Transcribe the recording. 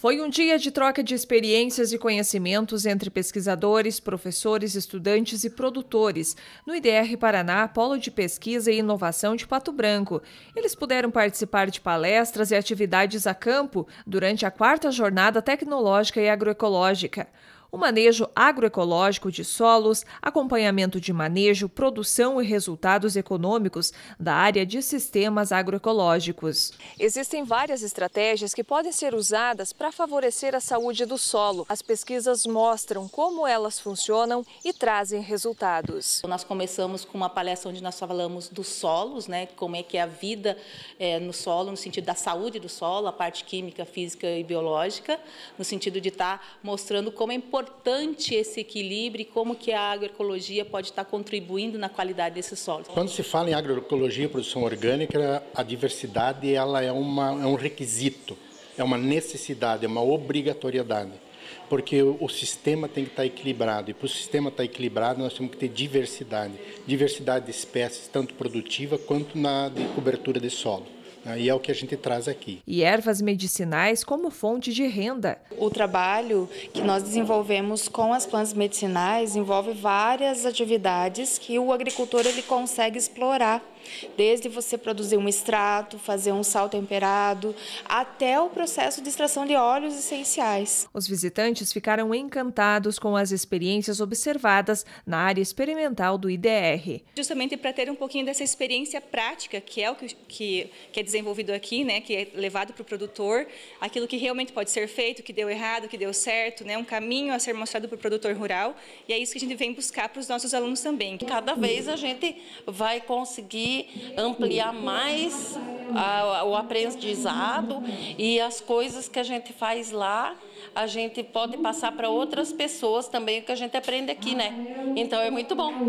Foi um dia de troca de experiências e conhecimentos entre pesquisadores, professores, estudantes e produtores no IDR Paraná, Polo de Pesquisa e Inovação de Pato Branco. Eles puderam participar de palestras e atividades a campo durante a quarta jornada tecnológica e agroecológica o manejo agroecológico de solos, acompanhamento de manejo, produção e resultados econômicos da área de sistemas agroecológicos. Existem várias estratégias que podem ser usadas para favorecer a saúde do solo. As pesquisas mostram como elas funcionam e trazem resultados. Nós começamos com uma palestra onde nós falamos dos solos, né, como é que é a vida é, no solo, no sentido da saúde do solo, a parte química, física e biológica, no sentido de estar tá mostrando como é importante importante esse equilíbrio e como que a agroecologia pode estar contribuindo na qualidade desses solos. Quando se fala em agroecologia e produção orgânica, a diversidade ela é, uma, é um requisito, é uma necessidade, é uma obrigatoriedade porque o sistema tem que estar equilibrado. E para o sistema estar equilibrado, nós temos que ter diversidade diversidade de espécies, tanto produtiva quanto na de cobertura de solo. E é o que a gente traz aqui. E ervas medicinais como fonte de renda. O trabalho que nós desenvolvemos com as plantas medicinais envolve várias atividades que o agricultor ele consegue explorar. Desde você produzir um extrato, fazer um sal temperado, até o processo de extração de óleos essenciais. Os visitantes ficaram encantados com as experiências observadas na área experimental do IDR. Justamente para ter um pouquinho dessa experiência prática, que é o que, que, que é desenvolvido aqui, né, que é levado para o produtor, aquilo que realmente pode ser feito, que deu errado, que deu certo, né, um caminho a ser mostrado para o produtor rural, e é isso que a gente vem buscar para os nossos alunos também. Cada vez a gente vai conseguir ampliar mais a, o aprendizado e as coisas que a gente faz lá, a gente pode passar para outras pessoas também o que a gente aprende aqui, né? Então é muito bom.